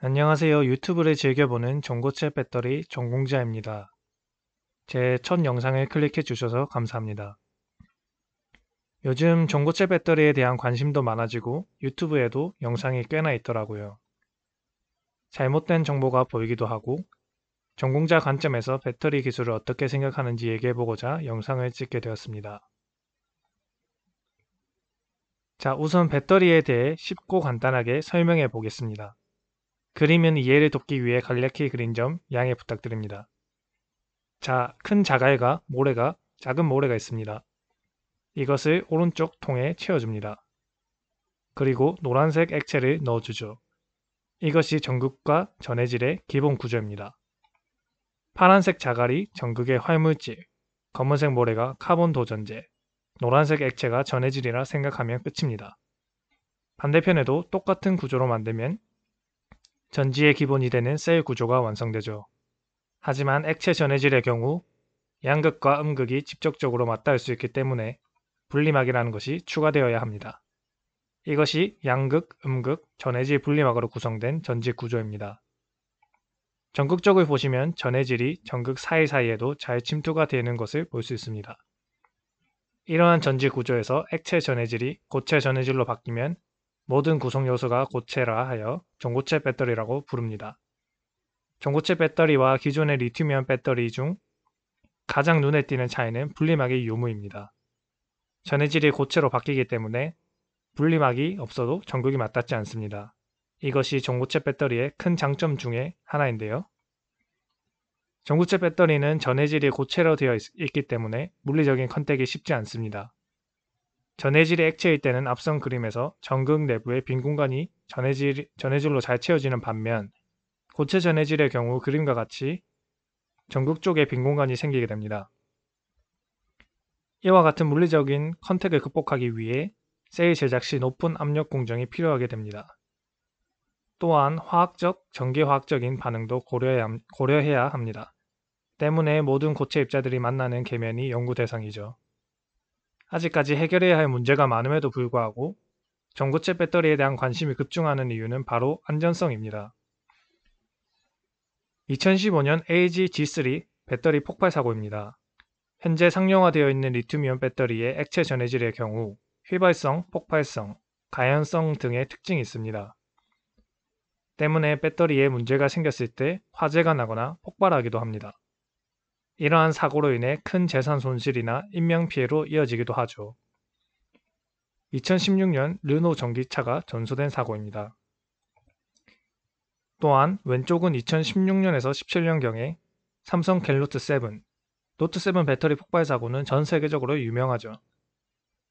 안녕하세요. 유튜브를 즐겨보는 전고체 배터리 전공자입니다. 제 첫 영상을 클릭해 주셔서 감사합니다. 요즘 전고체 배터리에 대한 관심도 많아지고 유튜브에도 영상이 꽤나 있더라고요. 잘못된 정보가 보이기도 하고 전공자 관점에서 배터리 기술을 어떻게 생각하는지 얘기해보고자 영상을 찍게 되었습니다. 자, 우선 배터리에 대해 쉽고 간단하게 설명해 보겠습니다. 그림은 이해를 돕기 위해 간략히 그린 점 양해 부탁드립니다. 자, 큰 자갈과 모래가 작은 모래가 있습니다. 이것을 오른쪽 통에 채워줍니다. 그리고 노란색 액체를 넣어주죠. 이것이 전극과 전해질의 기본 구조입니다. 파란색 자갈이 전극의 활물질, 검은색 모래가 카본 도전제, 노란색 액체가 전해질이라 생각하면 끝입니다. 반대편에도 똑같은 구조로 만들면 전지의 기본이 되는 셀 구조가 완성되죠. 하지만 액체 전해질의 경우 양극과 음극이 직접적으로 맞닿을 수 있기 때문에 분리막이라는 것이 추가되어야 합니다. 이것이 양극, 음극, 전해질 분리막으로 구성된 전지 구조입니다. 전극적을 보시면 전해질이 전극 사이사이에도 잘 침투가 되는 것을 볼 수 있습니다. 이러한 전지 구조에서 액체 전해질이 고체 전해질로 바뀌면 모든 구성 요소가 고체라 하여 전고체 배터리라고 부릅니다. 전고체 배터리와 기존의 리튬이온 배터리 중 가장 눈에 띄는 차이는 분리막의 유무입니다. 전해질이 고체로 바뀌기 때문에 분리막이 없어도 전극이 맞닿지 않습니다. 이것이 전고체 배터리의 큰 장점 중에 하나인데요. 전구체 배터리는 전해질이 고체로 되어 있, 기 때문에 물리적인 컨택이 쉽지 않습니다. 전해질의 액체일 때는 앞선 그림에서 전극 내부의 빈 공간이 전해질, 전해질로 잘 채워지는 반면 고체 전해질의 경우 그림과 같이 전극 쪽에 빈 공간이 생기게 됩니다. 이와 같은 물리적인 컨택을 극복하기 위해 세일 제작 시 높은 압력 공정이 필요하게 됩니다. 또한 화학적, 전기화학적인 반응도 고려해야, 고려해야 합니다. 때문에 모든 고체 입자들이 만나는 계면이 연구 대상이죠. 아직까지 해결해야 할 문제가 많음에도 불구하고 전구체 배터리에 대한 관심이 급증하는 이유는 바로 안전성입니다. 2015년 AG-G3 배터리 폭발 사고입니다. 현재 상용화되어 있는 리튬이온 배터리의 액체 전해질의 경우 휘발성, 폭발성, 가연성 등의 특징이 있습니다. 때문에 배터리에 문제가 생겼을 때 화재가 나거나 폭발하기도 합니다. 이러한 사고로 인해 큰 재산 손실이나 인명피해로 이어지기도 하죠. 2016년 르노 전기차가 전소된 사고입니다. 또한 왼쪽은 2016년에서 17년경에 삼성 갤로트 7, 노트 7 배터리 폭발 사고는 전 세계적으로 유명하죠.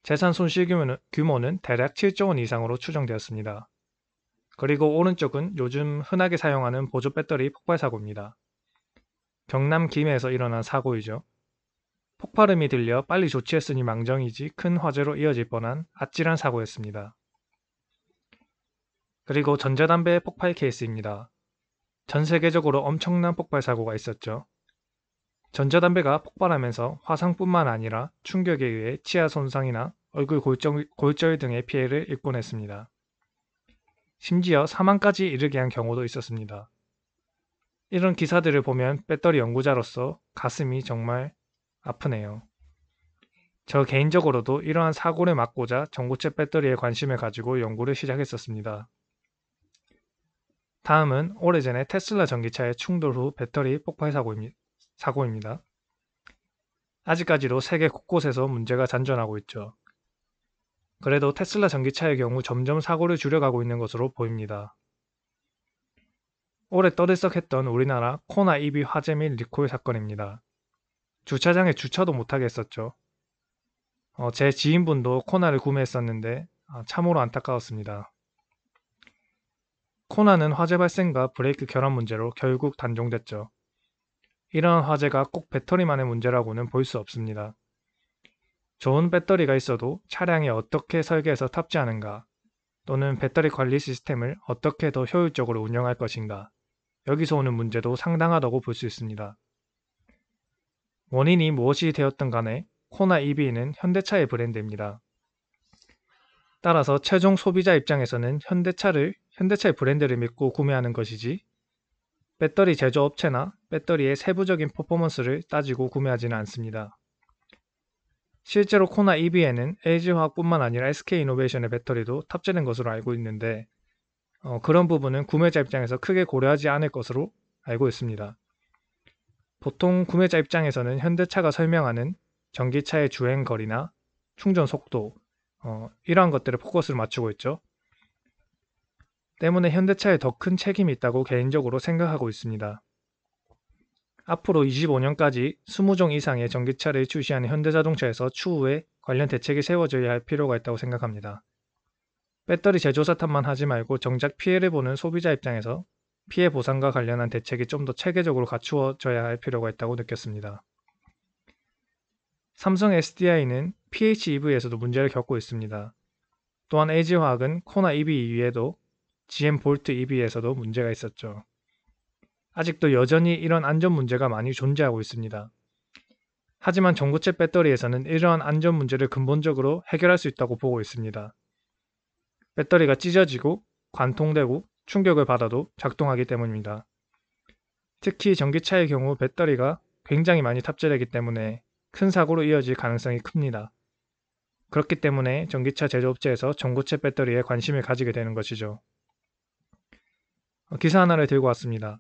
재산 손실 규모는, 규모는 대략 7조 원 이상으로 추정되었습니다. 그리고 오른쪽은 요즘 흔하게 사용하는 보조 배터리 폭발 사고입니다. 경남 김해에서 일어난 사고이죠. 폭발음이 들려 빨리 조치했으니 망정이지 큰 화재로 이어질 뻔한 아찔한 사고였습니다. 그리고 전자담배 폭발 케이스입니다. 전 세계적으로 엄청난 폭발 사고가 있었죠. 전자담배가 폭발하면서 화상뿐만 아니라 충격에 의해 치아 손상이나 얼굴 골절, 골절 등의 피해를 입곤 했습니다 심지어 사망까지 이르게 한 경우도 있었습니다. 이런 기사들을 보면 배터리 연구자로서 가슴이 정말 아프네요. 저 개인적으로도 이러한 사고를 막고자 전고체 배터리에 관심을 가지고 연구를 시작했었습니다. 다음은 오래전에 테슬라 전기차의 충돌 후 배터리 폭발 사고입니다. 아직까지도 세계 곳곳에서 문제가 잔존하고 있죠. 그래도 테슬라 전기차의 경우 점점 사고를 줄여가고 있는 것으로 보입니다. 올해 떠들썩했던 우리나라 코나 이비 화재 및 리콜 사건입니다. 주차장에 주차도 못하게 했었죠. 어, 제 지인분도 코나를 구매했었는데 아, 참으로 안타까웠습니다. 코나는 화재 발생과 브레이크 결함 문제로 결국 단종됐죠. 이러한 화재가 꼭 배터리만의 문제라고는 볼 수 없습니다. 좋은 배터리가 있어도 차량에 어떻게 설계해서 탑재하는가, 또는 배터리 관리 시스템을 어떻게 더 효율적으로 운영할 것인가, 여기서 오는 문제도 상당하다고 볼 수 있습니다. 원인이 무엇이 되었든 간에 코나 EV는 현대차의 브랜드입니다. 따라서 최종 소비자 입장에서는 현대차를 현대차의 브랜드를 믿고 구매하는 것이지 배터리 제조업체나 배터리의 세부적인 퍼포먼스를 따지고 구매하지는 않습니다. 실제로 코나 EV에는 LG화학뿐만 아니라 SK이노베이션의 배터리도 탑재된 것으로 알고 있는데 어, 그런 부분은 구매자 입장에서 크게 고려하지 않을 것으로 알고 있습니다. 보통 구매자 입장에서는 현대차가 설명하는 전기차의 주행 거리나 충전 속도, 어, 이러한 것들을 포커스를 맞추고 있죠. 때문에 현대차에 더 큰 책임이 있다고 개인적으로 생각하고 있습니다. 앞으로 25년까지 20종 이상의 전기차를 출시하는 현대자동차에서 추후에 관련 대책이 세워져야 할 필요가 있다고 생각합니다. 배터리 제조 사탄만 하지 말고 정작 피해를 보는 소비자 입장에서 피해 보상과 관련한 대책이 좀 더 체계적으로 갖추어져야 할 필요가 있다고 느꼈습니다. 삼성 SDI는 PHEV에서도 문제를 겪고 있습니다. 또한 LG화학은 코나 EV 이외에도 GM 볼트 EV에서도 문제가 있었죠. 아직도 여전히 이런 안전 문제가 많이 존재하고 있습니다. 하지만 전구체 배터리에서는 이러한 안전 문제를 근본적으로 해결할 수 있다고 보고 있습니다. 배터리가 찢어지고 관통되고 충격을 받아도 작동하기 때문입니다. 특히 전기차의 경우 배터리가 굉장히 많이 탑재되기 때문에 큰 사고로 이어질 가능성이 큽니다. 그렇기 때문에 전기차 제조업체에서 전고체 배터리에 관심을 가지게 되는 것이죠. 어, 기사 하나를 들고 왔습니다.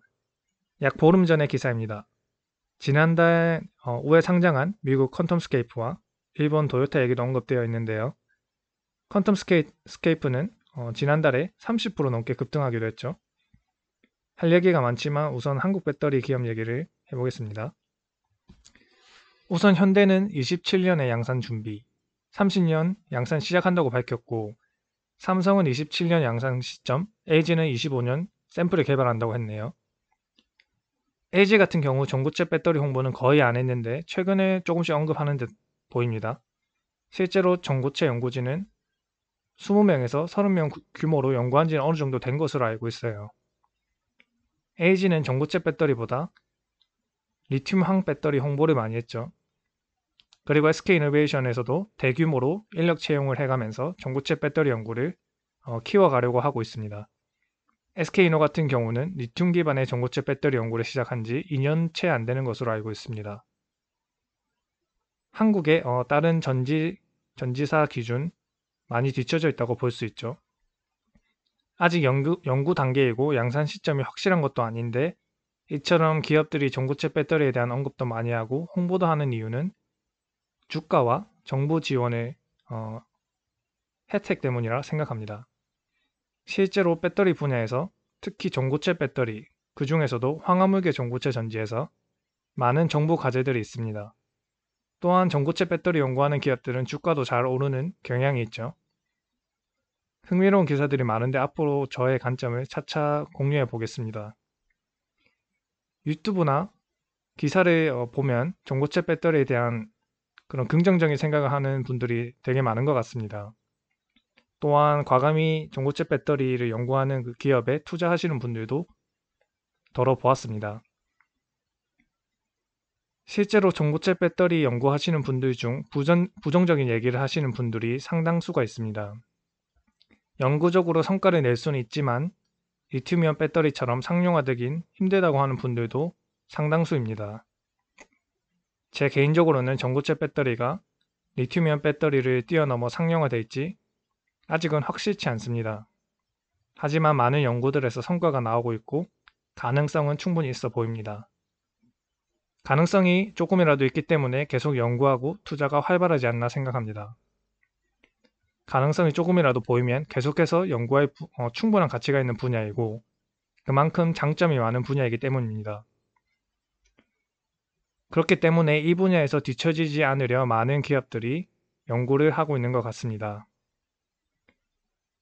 약 보름 전의 기사입니다. 지난달 5회 어, 상장한 미국 컨텀스케이프와 일본 도요타 얘기도 언급되어 있는데요. 퀀텀 스케이, 프는 어, 지난달에 30% 넘게 급등하기도 했죠. 할 얘기가 많지만 우선 한국 배터리 기업 얘기를 해보겠습니다. 우선 현대는 27년의 양산 준비, 30년 양산 시작한다고 밝혔고, 삼성은 27년 양산 시점, LG는 25년 샘플을 개발한다고 했네요. LG 같은 경우 전구체 배터리 홍보는 거의 안 했는데 최근에 조금씩 언급하는 듯 보입니다. 실제로 전구체 연구진은 20명에서 30명 규모로 연구한 지는 어느 정도 된 것으로 알고 있어요. a g 는 전고체 배터리보다 리튬황 배터리 홍보를 많이 했죠. 그리고 SK이노베이션에서도 대규모로 인력 채용을 해가면서 전고체 배터리 연구를 어, 키워가려고 하고 있습니다. SK이노 같은 경우는 리튬 기반의 전고체 배터리 연구를 시작한 지 2년 채 안 되는 것으로 알고 있습니다. 한국의 어, 다른 전지, 전지사 기준 많이 뒤처져 있다고 볼 수 있죠. 아직 연구, 연구 단계이고 양산 시점이 확실한 것도 아닌데 이처럼 기업들이 전고체 배터리에 대한 언급도 많이 하고 홍보도 하는 이유는 주가와 정부 지원의 어, 혜택 때문이라 생각합니다. 실제로 배터리 분야에서 특히 전고체 배터리, 그 중에서도 황화물계 전고체 전지에서 많은 정부 과제들이 있습니다. 또한 전고체 배터리 연구하는 기업들은 주가도 잘 오르는 경향이 있죠. 흥미로운 기사들이 많은데 앞으로 저의 관점을 차차 공유해 보겠습니다. 유튜브나 기사를 어, 보면 전고체 배터리에 대한 그런 긍정적인 생각을 하는 분들이 되게 많은 것 같습니다. 또한 과감히 전고체 배터리를 연구하는 그 기업에 투자하시는 분들도 더러 보았습니다. 실제로 전고체 배터리 연구하시는 분들 중 부전, 부정적인 얘기를 하시는 분들이 상당수가 있습니다. 연구적으로 성과를 낼 수는 있지만 리튬이온 배터리처럼 상용화되긴 힘들다고 하는 분들도 상당수입니다. 제 개인적으로는 전고체 배터리가 리튬이온 배터리를 뛰어넘어 상용화될지 아직은 확실치 않습니다. 하지만 많은 연구들에서 성과가 나오고 있고 가능성은 충분히 있어 보입니다. 가능성이 조금이라도 있기 때문에 계속 연구하고 투자가 활발하지 않나 생각합니다. 가능성이 조금이라도 보이면 계속해서 연구할 어, 충분한 가치가 있는 분야이고 그만큼 장점이 많은 분야이기 때문입니다. 그렇기 때문에 이 분야에서 뒤처지지 않으려 많은 기업들이 연구를 하고 있는 것 같습니다.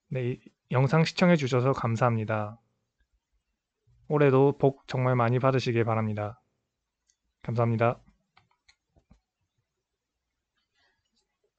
네, 이, 영상 시청해 주셔서 감사합니다. 올해도 복 정말 많이 받으시길 바랍니다. 감사합니다.